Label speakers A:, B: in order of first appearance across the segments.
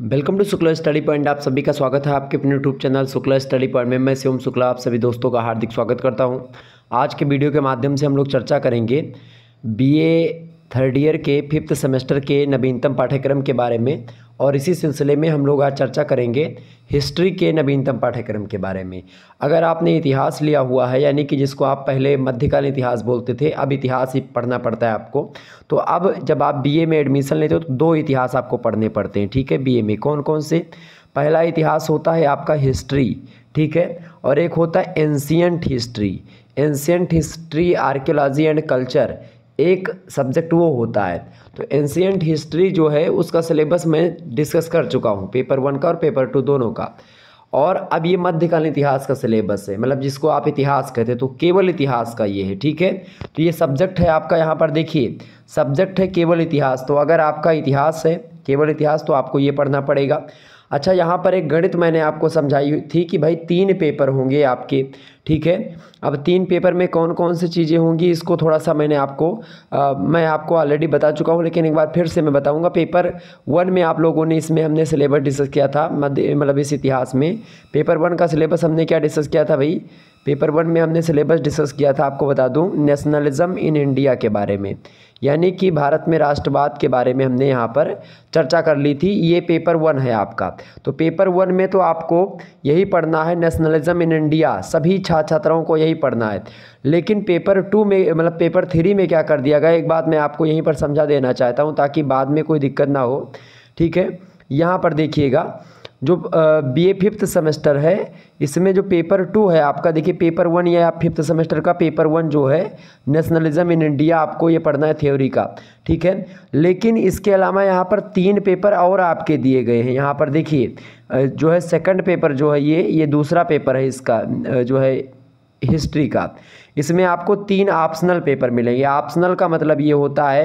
A: welcome to Shukla study point आप सभी का स्वागत है आपके अपने YouTube channel Shukla study point में मैं शिवम शुक्ला आप सभी दोस्तों का हार्दिक स्वागत करता हूं आज के वीडियो के माध्यम से हम लोग चर्चा करेंगे बीए थर्ड ईयर के फिफ्थ सेमेस्टर के नवीनतम पाठ्यक्रम के बारे में और इसी सिलसिले में हम लोग आज चर्चा करेंगे हिस्ट्री के नवीनतम पाठ्यक्रम के बारे में अगर आपने इतिहास लिया हुआ है यानी कि जिसको आप पहले मध्यकालीन इतिहास बोलते थे अब इतिहास ही पढ़ना पड़ता है आपको तो अब जब आप बी में एडमिशन लेते हो तो दो इतिहास आपको पढ़ने पड़ते हैं ठीक है बी में कौन कौन से पहला इतिहास होता है आपका हिस्ट्री ठीक है और एक होता है ancient history ancient history archaeology and culture एक सब्जेक्ट वो होता है तो एंशियंट हिस्ट्री जो है उसका सिलेबस मैं डिस्कस कर चुका हूँ पेपर वन का और पेपर टू दोनों का और अब ये मध्यकालीन इतिहास का सिलेबस है मतलब जिसको आप इतिहास कहते हैं तो केवल इतिहास का ये है ठीक है तो ये सब्जेक्ट है आपका यहाँ पर देखिए सब्जेक्ट है केवल इतिहास तो अगर आपका इतिहास है केवल इतिहास तो आपको ये पढ़ना पड़ेगा अच्छा यहाँ पर एक गणित मैंने आपको समझाई थी कि भाई तीन पेपर होंगे आपके ठीक है अब तीन पेपर में कौन कौन सी चीज़ें होंगी इसको थोड़ा सा मैंने आपको आ, मैं आपको ऑलरेडी बता चुका हूँ लेकिन एक बार फिर से मैं बताऊँगा पेपर वन में आप लोगों ने इसमें हमने सिलेबस डिस्कस किया था मतलब इस इतिहास में पेपर वन का सिलेबस हमने क्या डिस्कस किया था भाई पेपर वन में हमने सिलेबस डिस्कस किया था आपको बता दूं नेशनलिज्म इन इंडिया के बारे में यानी कि भारत में राष्ट्रवाद के बारे में हमने यहाँ पर चर्चा कर ली थी ये पेपर वन है आपका तो पेपर वन में तो आपको यही पढ़ना है नेशनलिज्म इन इंडिया सभी छात्र छात्राओं को यही पढ़ना है लेकिन पेपर टू में मतलब पेपर थ्री में क्या कर दिया गया एक बात मैं आपको यहीं पर समझा देना चाहता हूँ ताकि बाद में कोई दिक्कत ना हो ठीक है यहाँ पर देखिएगा जो बी ए फिफ्थ सेमेस्टर है इसमें जो पेपर टू है आपका देखिए पेपर वन या फिफ्थ सेमेस्टर का पेपर वन जो है नेशनलिज्म इन इंडिया आपको ये पढ़ना है थ्योरी का ठीक है लेकिन इसके अलावा यहाँ पर तीन पेपर और आपके दिए गए हैं यहाँ पर देखिए जो है सेकंड पेपर जो है ये ये दूसरा पेपर है इसका जो है हिस्ट्री का इसमें आपको तीन ऑप्शनल पेपर मिलेंगे ऑप्शनल का मतलब ये होता है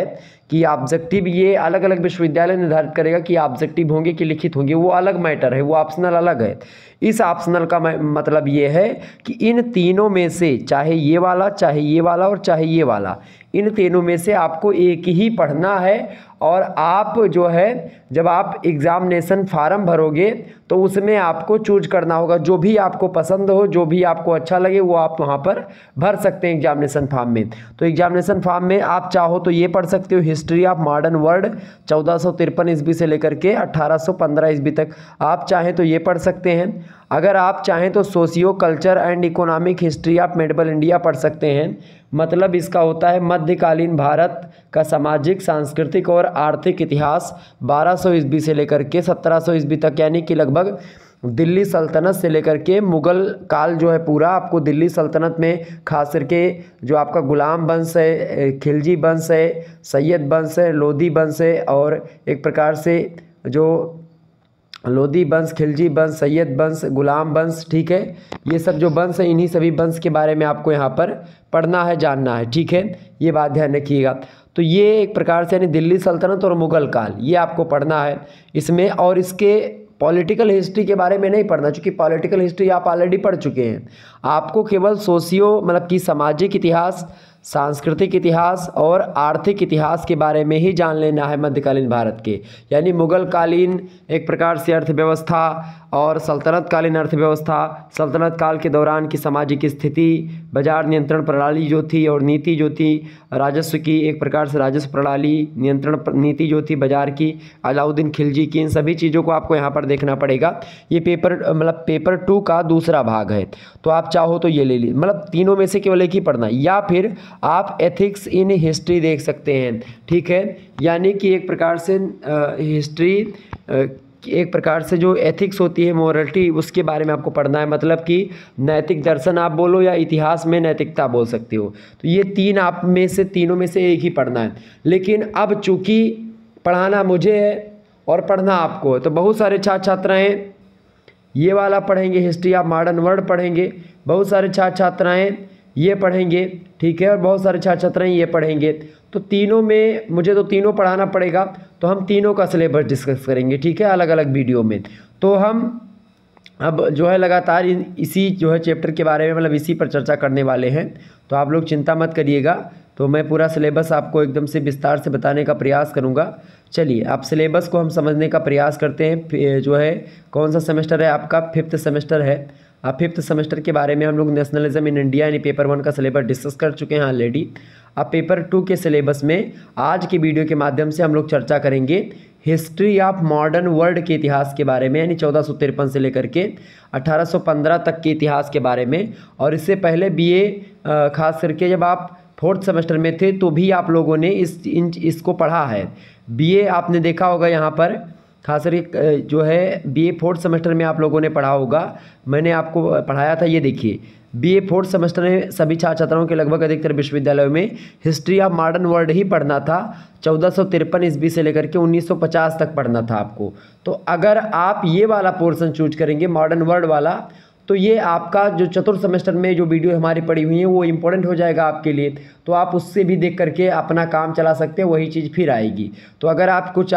A: कि ऑब्जेक्टिव ये अलग अलग विश्वविद्यालय निर्धारित करेगा कि ऑब्जेक्टिव होंगे कि लिखित होंगे वो अलग मैटर है वो ऑप्शनल अलग है इस ऑप्शनल का मतलब ये है कि इन तीनों में से चाहे ये वाला चाहे ये वाला और चाहे ये वाला इन तीनों में से आपको एक ही पढ़ना है और आप जो है जब आप एग्ज़ामिनेसन फार्म भरोगे तो उसमें आपको चूज करना होगा जो भी आपको पसंद हो जो भी आपको अच्छा लगे वो आप वहाँ पर भर सकते हैं एग्ज़ामिनेसन फार्म में तो एग्ज़ामिनेसन फार्म में आप चाहो तो ये पढ़ सकते हो history history of modern world चौदह सौ तिरपन ईस्वी से लेकर के अट्ठारह सौ पंद्रह ईस्वी तक आप चाहें तो ये पढ़ सकते हैं अगर आप चाहें तो socio culture and economic history of medieval India पढ़ सकते हैं मतलब इसका होता है मध्यकालीन भारत का सामाजिक सांस्कृतिक और आर्थिक इतिहास बारह सौ ईस्वी से लेकर के सत्रह सौ ईस्वी तक यानी कि लगभग दिल्ली सल्तनत से लेकर के मुग़ल काल जो है पूरा आपको दिल्ली सल्तनत में ख़ास करके जो आपका ग़ुलाम वंश है खिलजी वंश है सैयद वंश है लोधी वंश है और एक प्रकार से जो लोधी वंश खिलजी वंश सैयद वंश गुलाम वंश ठीक है ये सब जो वंश है इन्हीं सभी वंश के बारे में आपको यहाँ पर पढ़ना है जानना है ठीक है ये बात ध्यान रखिएगा तो ये एक प्रकार से यानी दिल्ली सल्तनत और मुग़ल काल ये आपको पढ़ना है इसमें और इसके पॉलिटिकल हिस्ट्री के बारे में नहीं पढ़ना चूँकि पॉलिटिकल हिस्ट्री आप ऑलरेडी पढ़ चुके हैं आपको केवल सोशियो मतलब कि सामाजिक इतिहास सांस्कृतिक इतिहास और आर्थिक इतिहास के बारे में ही जान लेना है मध्यकालीन भारत के यानी मुगल कालीन एक प्रकार से अर्थव्यवस्था और सल्तनत कालीन अर्थव्यवस्था सल्तनत काल के दौरान की सामाजिक स्थिति बाजार नियंत्रण प्रणाली जो थी और नीति जो थी राजस्व की एक प्रकार से राजस्व प्रणाली नियंत्रण नीति जो थी बाजार की अलाउद्दीन खिलजी की इन सभी चीज़ों को आपको यहाँ पर देखना पड़ेगा ये पेपर मतलब पेपर टू का दूसरा भाग है तो आप चाहो तो ये ले लीजिए मतलब तीनों में से केवल एक ही पढ़ना या फिर आप एथिक्स इन हिस्ट्री देख सकते हैं ठीक है यानी कि एक प्रकार से हिस्ट्री एक प्रकार से जो एथिक्स होती है मॉरलिटी उसके बारे में आपको पढ़ना है मतलब कि नैतिक दर्शन आप बोलो या इतिहास में नैतिकता बोल सकते हो तो ये तीन आप में से तीनों में से एक ही पढ़ना है लेकिन अब चूँकि पढ़ाना मुझे है और पढ़ना आपको है तो बहुत सारे छात्र छात्राएँ ये वाला पढ़ेंगे हिस्ट्री ऑफ मॉडर्न वर्ल्ड पढ़ेंगे बहुत सारे छात्र छात्राएँ ये पढ़ेंगे ठीक है और बहुत सारे छात्र छात्राएँ ये पढ़ेंगे तो तीनों में मुझे तो तीनों पढ़ाना पड़ेगा तो हम तीनों का सिलेबस डिस्कस करेंगे ठीक है अलग अलग वीडियो में तो हम अब जो है लगातार इसी जो है चैप्टर के बारे में मतलब इसी पर चर्चा करने वाले हैं तो आप लोग चिंता मत करिएगा तो मैं पूरा सिलेबस आपको एकदम से विस्तार से बताने का प्रयास करूंगा चलिए आप सिलेबस को हम समझने का प्रयास करते हैं जो है कौन सा सेमेस्टर है आपका फिफ्थ सेमेस्टर है अब फिफ्थ सेमेस्टर के बारे में हम लोग नेशनलिज्म इन इंडिया यानी पेपर वन का सिलेबस डिस्कस कर चुके हैं ऑलरेडी अब पेपर टू के सिलेबस में आज के वीडियो के माध्यम से हम लोग चर्चा करेंगे हिस्ट्री ऑफ मॉडर्न वर्ल्ड के इतिहास के बारे में यानी चौदह सौ तिरपन से लेकर के सौ पंद्रह तक के इतिहास के बारे में और इससे पहले बीए खास करके जब आप फोर्थ सेमेस्टर में थे तो भी आप लोगों ने इस इन इसको पढ़ा है बीए आपने देखा होगा यहाँ पर खासकर ये जो है बी ए फोर्थ सेमेस्टर में आप लोगों ने पढ़ा होगा मैंने आपको पढ़ाया था ये देखिए बी ए फोर्थ सेमेस्टर में सभी छात्र छात्राओं के लगभग अधिकतर विश्वविद्यालयों में हिस्ट्री ऑफ मॉडर्न वर्ल्ड ही पढ़ना था चौदह सौ तिरपन ईस्वी से लेकर के 1950 तक पढ़ना था आपको तो अगर आप ये वाला पोर्सन चूज करेंगे मॉडर्न वर्ल्ड वाला तो ये आपका जो चतुर्थ सेमेस्टर में जो वीडियो हमारी पड़ी हुई है वो इम्पोर्टेंट हो जाएगा आपके लिए तो आप उससे भी देख करके अपना काम चला सकते हैं वही चीज़ फिर आएगी तो अगर आप कुछ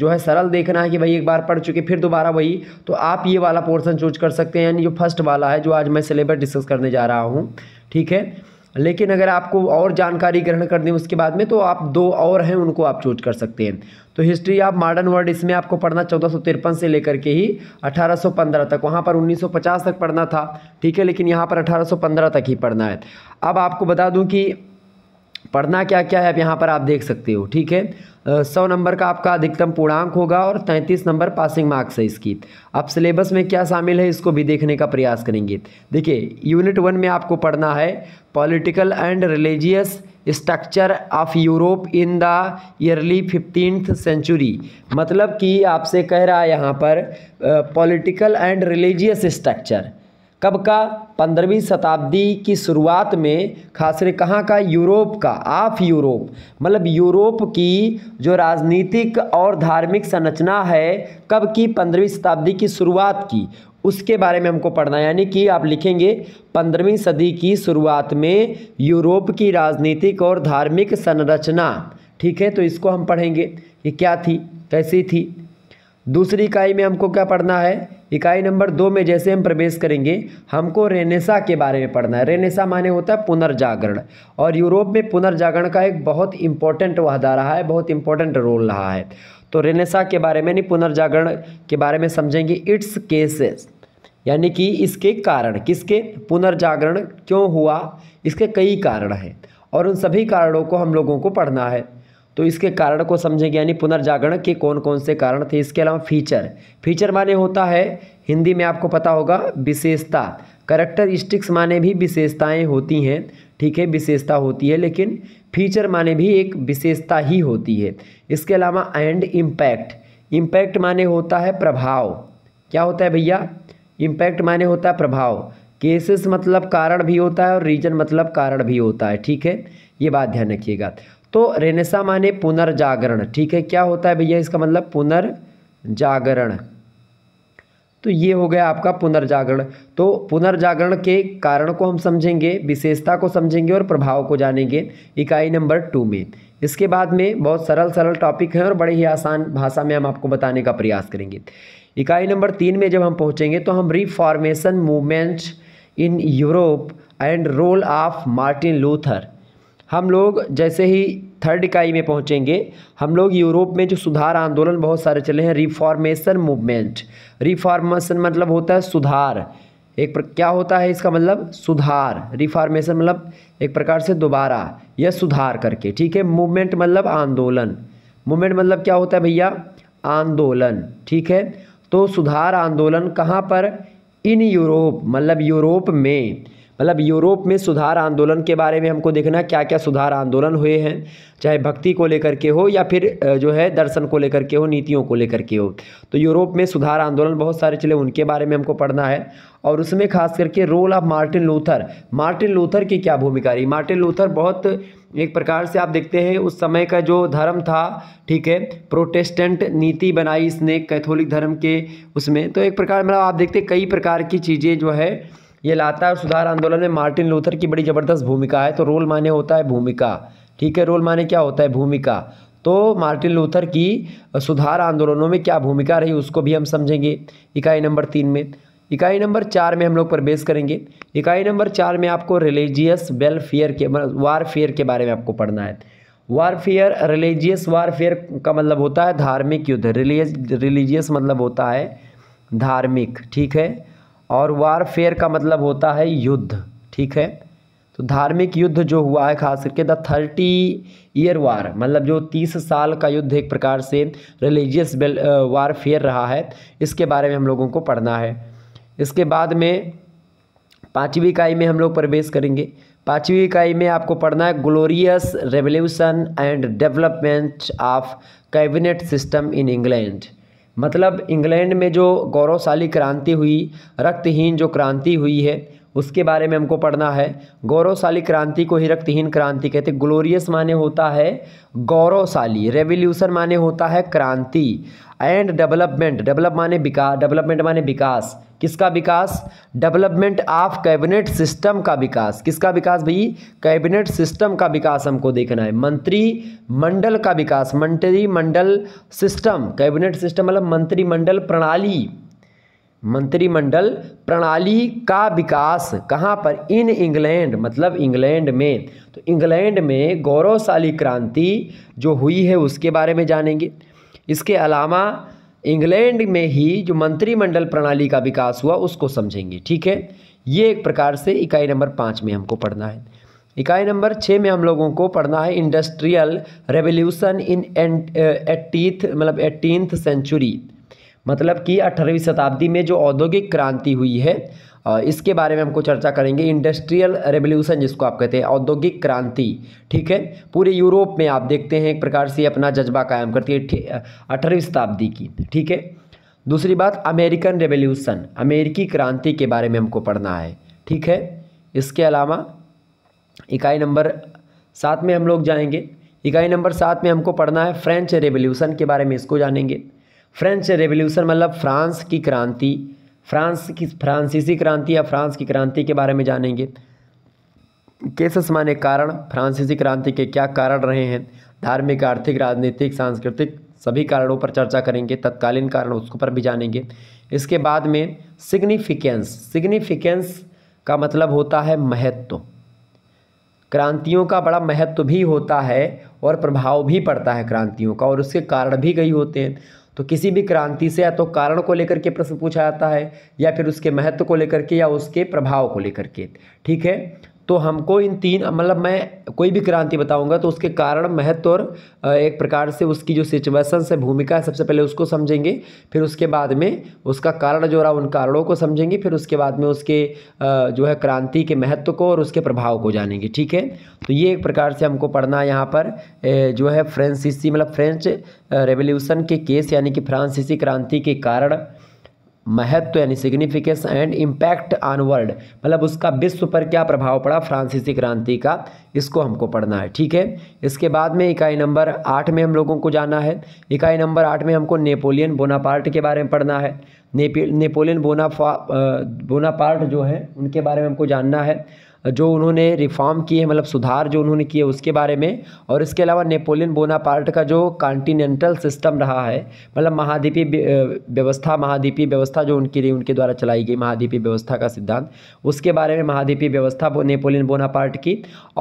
A: जो है सरल देखना है कि भाई एक बार पढ़ चुके फिर दोबारा वही तो आप ये वाला पोर्सन चूज कर सकते हैं यानी जो फर्स्ट वाला है जो आज मैं सिलेबस डिस्कस करने जा रहा हूँ ठीक है लेकिन अगर आपको और जानकारी ग्रहण करनी है उसके बाद में तो आप दो और हैं उनको आप चूज कर सकते हैं तो हिस्ट्री ऑफ मॉडर्न वर्ल्ड इसमें आपको पढ़ना चौदह से लेकर के ही 1815 तक वहाँ पर 1950 तक पढ़ना था ठीक है लेकिन यहाँ पर 1815 तक ही पढ़ना है अब आपको बता दूँ कि पढ़ना क्या क्या है अब यहाँ पर आप देख सकते हो ठीक है सौ नंबर का आपका अधिकतम पूर्णांक होगा और तैंतीस नंबर पासिंग मार्क्स है इसकी अब सिलेबस में क्या शामिल है इसको भी देखने का प्रयास करेंगे देखिए यूनिट वन में आपको पढ़ना है political and religious structure of Europe in the early fifteenth century मतलब कि आपसे कह रहा है यहाँ पर पॉलिटिकल एंड रिलीजियस स्ट्रक्चर कब का पंद्रहवीं शताब्दी की शुरुआत में खास कर कहाँ का यूरोप का ऑफ यूरोप मतलब यूरोप की जो राजनीतिक और धार्मिक संरचना है कब की पंद्रहवीं शताब्दी की शुरुआत की उसके बारे में हमको पढ़ना है यानी कि आप लिखेंगे पंद्रहवीं सदी की शुरुआत में यूरोप की राजनीतिक और धार्मिक संरचना ठीक है तो इसको हम पढ़ेंगे ये क्या थी कैसी थी दूसरी इकाई में हमको क्या पढ़ना है इकाई नंबर दो में जैसे हम प्रवेश करेंगे हमको रेनेसा के बारे में पढ़ना है रेनेसा माने होता है पुनर्जागरण और यूरोप में पुनर्जागरण का एक बहुत इम्पोर्टेंट वादा रहा है बहुत इम्पोर्टेंट रोल रहा है तो रेनेसा के बारे में नहीं पुनर्जागरण के बारे में समझेंगे इट्स केसेस यानी कि इसके कारण किसके पुनर्जागरण क्यों हुआ इसके कई कारण हैं और उन सभी कारणों को हम लोगों को पढ़ना है तो इसके कारण को समझेंगे यानी पुनर्जागरण के कौन कौन से कारण थे इसके अलावा फीचर फीचर माने होता है हिंदी में आपको पता होगा विशेषता करेक्टरिस्टिक्स माने भी विशेषताएं होती हैं ठीक है विशेषता होती है लेकिन फीचर माने भी एक विशेषता ही होती है इसके अलावा एंड इम्पैक्ट इम्पैक्ट माने होता है प्रभाव क्या होता है भैया इम्पैक्ट माने होता है प्रभाव केसेस मतलब कारण भी होता है और रीजन मतलब कारण भी होता है ठीक है ये बात ध्यान रखिएगा तो रेनेसा माने पुनर्जागरण ठीक है क्या होता है भैया इसका मतलब पुनर्जागरण तो ये हो गया आपका पुनर्जागरण तो पुनर्जागरण के कारण को हम समझेंगे विशेषता को समझेंगे और प्रभाव को जानेंगे इकाई नंबर टू में इसके बाद में बहुत सरल सरल टॉपिक हैं और बड़े ही आसान भाषा में हम आपको बताने का प्रयास करेंगे इकाई नंबर तीन में जब हम पहुंचेंगे तो हम reformation movement in Europe and role of Martin Luther हम लोग जैसे ही थर्ड इकाई में पहुंचेंगे हम लोग यूरोप में जो सुधार आंदोलन बहुत सारे चले हैं रिफॉर्मेशन मूवमेंट रिफॉर्मेशन मतलब होता है सुधार एक प्र... क्या होता है इसका मतलब सुधार रिफॉर्मेशन मतलब एक प्रकार से दोबारा या सुधार करके ठीक है मूवमेंट मतलब आंदोलन मूवमेंट मतलब क्या होता है भैया आंदोलन ठीक है तो सुधार आंदोलन कहाँ पर इन यूरोप मतलब यूरोप में मतलब यूरोप में सुधार आंदोलन के बारे में हमको देखना क्या क्या सुधार आंदोलन हुए हैं चाहे भक्ति को लेकर के हो या फिर जो है दर्शन को लेकर के हो नीतियों को लेकर के हो तो यूरोप में सुधार आंदोलन बहुत सारे चले उनके बारे में हमको पढ़ना है और उसमें खास करके role of Martin Luther Martin Luther की क्या भूमिका रही मार्टिन लूथर बहुत एक प्रकार से आप देखते हैं उस समय का जो धर्म था ठीक है प्रोटेस्टेंट नीति बनाई इसने कैथोलिक धर्म के उसमें तो एक प्रकार मतलब आप देखते कई प्रकार की चीज़ें जो है ये लाता है और सुधार आंदोलन में मार्टिन लूथर की बड़ी ज़बरदस्त भूमिका है तो रोल माने होता है भूमिका ठीक है रोल माने क्या होता है भूमिका तो मार्टिन लूथर की सुधार आंदोलनों में क्या भूमिका रही उसको भी हम समझेंगे इकाई नंबर तीन में इकाई नंबर चार में हम लोग प्रवेश करेंगे इकाई नंबर चार में आपको रिलीजियस वेलफेयर के मतलब वारफेयर के बारे में आपको पढ़ना है वारफेयर रिलीजियस वारफेयर का मतलब होता है धार्मिक युद्ध रिलीज रिलीजियस मतलब होता है धार्मिक ठीक है और वारफेयर का मतलब होता है युद्ध ठीक है तो धार्मिक युद्ध जो हुआ है खास करके द थर्टी ईयर वार मतलब जो तीस साल का युद्ध एक प्रकार से रिलीजियस वारफेयर रहा है इसके बारे में हम लोगों को पढ़ना है इसके बाद में पाँचवीं इकाई में हम लोग प्रवेश करेंगे पाँचवीं इकाई में आपको पढ़ना है glorious revolution and development of cabinet system in England मतलब इंग्लैंड में जो गौरवशाली क्रांति हुई रक्तहीन जो क्रांति हुई है उसके बारे में हमको पढ़ना है गौरवशाली क्रांति को ही रक्तहीन क्रांति कहते ग्लोरियस माने होता है गौरवशाली रेवोल्यूशन माने होता है क्रांति एंड डेवलपमेंट डेवलप माने विकास डेवलपमेंट माने विकास किसका विकास डेवलपमेंट ऑफ कैबिनेट सिस्टम का विकास किसका विकास भाई कैबिनेट सिस्टम का विकास हमको देखना है मंत्री मंडल का विकास मंत्रिमंडल सिस्टम कैबिनेट सिस्टम मतलब मंत्रिमंडल प्रणाली मंत्रिमंडल प्रणाली का विकास कहाँ पर इन इंग्लैंड मतलब इंग्लैंड में तो इंग्लैंड में गौरवशाली क्रांति जो हुई है उसके बारे में जानेंगे इसके अलावा इंग्लैंड में ही जो मंत्रिमंडल प्रणाली का विकास हुआ उसको समझेंगे ठीक है ये एक प्रकार से इकाई नंबर पाँच में हमको पढ़ना है इकाई नंबर छः में हम लोगों को पढ़ना है इंडस्ट्रियल रेवोल्यूशन इन एटीथ मतलब एटीनथ सेंचुरी मतलब कि अठारहवीं शताब्दी में जो औद्योगिक क्रांति हुई है इसके बारे में हमको चर्चा करेंगे इंडस्ट्रियल रेवोल्यूशन जिसको आप कहते हैं औद्योगिक क्रांति ठीक है पूरे यूरोप में आप देखते हैं एक प्रकार से अपना जज्बा कायम करती है अठारहवीं शताब्दी की ठीक है दूसरी बात अमेरिकन रेवोल्यूशन अमेरिकी क्रांति के बारे में हमको पढ़ना है ठीक है इसके अलावा इकाई नंबर सात में हम लोग जाएंगे इकाई नंबर सात में हमको पढ़ना है फ्रेंच रेवोल्यूशन के बारे में इसको जानेंगे फ्रेंच रेवोल्यूशन मतलब फ्रांस की क्रांति फ्रांस की फ्रांसीसी क्रांति या फ्रांस की क्रांति के बारे में जानेंगे केसस माने कारण फ्रांसीसी क्रांति के क्या कारण रहे हैं धार्मिक आर्थिक राजनीतिक सांस्कृतिक सभी कारणों पर चर्चा करेंगे तत्कालीन कारण उसको पर भी जानेंगे इसके बाद में सिग्निफिकेंस सिग्निफिकेंस का मतलब होता है महत्व क्रांतियों का बड़ा महत्व भी होता है और प्रभाव भी पड़ता है क्रांतियों का और उसके कारण भी कई होते हैं तो किसी भी क्रांति से या तो कारण को लेकर के प्रश्न पूछा जाता है या फिर उसके महत्व को लेकर के या उसके प्रभाव को लेकर के ठीक है तो हमको इन तीन मतलब मैं कोई भी क्रांति बताऊंगा तो उसके कारण महत्व और एक प्रकार से उसकी जो सिचुएशन से भूमिका है सबसे पहले उसको समझेंगे फिर उसके बाद में उसका कारण जो रहा उन कारणों को समझेंगे फिर उसके बाद में उसके जो है क्रांति के महत्व को और उसके प्रभाव को जानेंगे ठीक है तो ये एक प्रकार से हमको पढ़ना यहाँ पर जो है फ्रेंसीसी मतलब फ्रेंच रेवोल्यूशन के केस यानी कि फ्रांसीसी क्रांति के कारण महत्व यानी significance and impact on world मतलब उसका विश्व पर क्या प्रभाव पड़ा फ्रांसीसी क्रांति का इसको हमको पढ़ना है ठीक है इसके बाद में इकाई नंबर आठ में हम लोगों को जाना है इकाई नंबर आठ में हमको नेपोलियन बोनापार्ट के बारे में पढ़ना है नेपे नेपोलियन बोनाफा बोनापार्ट जो है उनके बारे में हमको जानना है जो उन्होंने रिफ़ॉर्म किए मतलब सुधार जो उन्होंने किए उसके बारे में और इसके अलावा नेपोलियन बोनापार्ट का जो कॉन्टिनेंटल सिस्टम रहा है मतलब महाद्वीपीय व्यवस्था महाद्वीपीय व्यवस्था जो उनकी रही उनके द्वारा चलाई गई महाद्वीपीय व्यवस्था का सिद्धांत उसके बारे में महाद्वीपीय व्यवस्था नेपोलियन बोनापार्ट की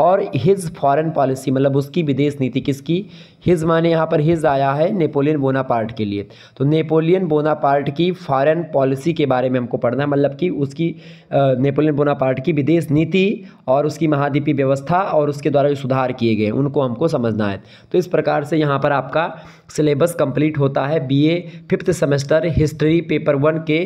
A: और हिज फॉरन पॉलिसी मतलब उसकी विदेश नीति किसकी हिज माने यहाँ पर हिज आया है नेपोलियन बोनापार्ट के लिए तो नेपोलियन बोनापार्ट की फॉरेन पॉलिसी के बारे में हमको पढ़ना है मतलब कि उसकी नेपोलियन बोना पार्ट की विदेश नीति और उसकी महाद्वीपीय व्यवस्था और उसके द्वारा जो सुधार किए गए उनको हमको समझना है तो इस प्रकार से यहाँ पर आपका सिलेबस कंप्लीट होता है B fifth semester history paper one के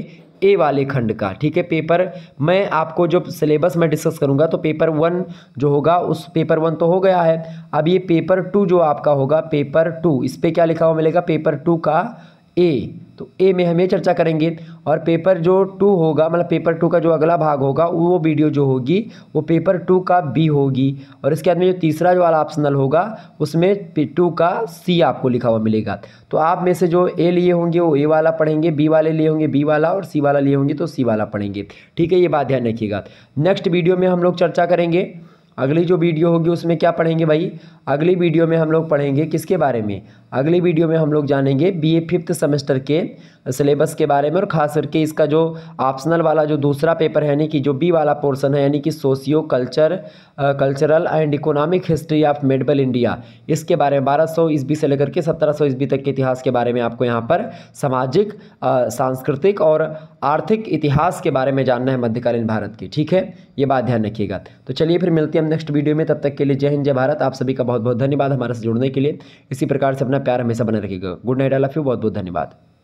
A: ए वाले खंड का ठीक है पेपर मैं आपको जो सिलेबस मैं डिस्कस करूंगा तो पेपर वन जो होगा उस पेपर वन तो हो गया है अब ये पेपर टू जो आपका होगा पेपर टू इस पर क्या लिखा हुआ मिलेगा पेपर टू का ए तो ए में हम ये चर्चा करेंगे और पेपर जो टू होगा मतलब पेपर टू का जो अगला भाग होगा वो वीडियो जो होगी वो पेपर टू का बी होगी और इसके बाद में जो तीसरा जो वाला ऑप्शनल होगा उसमें टू का सी आपको लिखा हुआ मिलेगा तो आप में से जो ए लिए होंगे वो ए वाला पढ़ेंगे बी वाले लिए होंगे बी वाला और सी वाला लिए होंगे तो सी वाला पढ़ेंगे ठीक है ये बात ध्यान रखिएगा नेक्स्ट वीडियो में हम लोग चर्चा करेंगे अगली जो वीडियो होगी उसमें क्या पढ़ेंगे भाई अगली वीडियो में हम लोग पढ़ेंगे किसके बारे में अगली वीडियो में हम लोग जानेंगे बीए फिफ्थ सेमेस्टर के सिलेबस के बारे में और ख़ास करके इसका जो ऑप्शनल वाला जो दूसरा पेपर है यानी कि जो बी वाला पोर्सन है यानी कि socio culture cultural and economic history of medieval India इसके बारे में बारह सौ ईस्वी से लेकर के सत्रह सौ ईस्वी तक के इतिहास के बारे में आपको यहाँ पर सामाजिक सांस्कृतिक और आर्थिक इतिहास के बारे में जानना है मध्यकालीन भारत की ठीक है ये बात ध्यान रखिएगा तो चलिए फिर मिलते हैं हम नेक्स्ट वीडियो में तब तक के लिए जय हिंद जय भारत आप सभी का बहुत बहुत धन्यवाद हमारे से जुड़ने के लिए इसी प्रकार से अपना प्यार हमेशा बने रखिएगा good night I love you बहुत बहुत धन्यवाद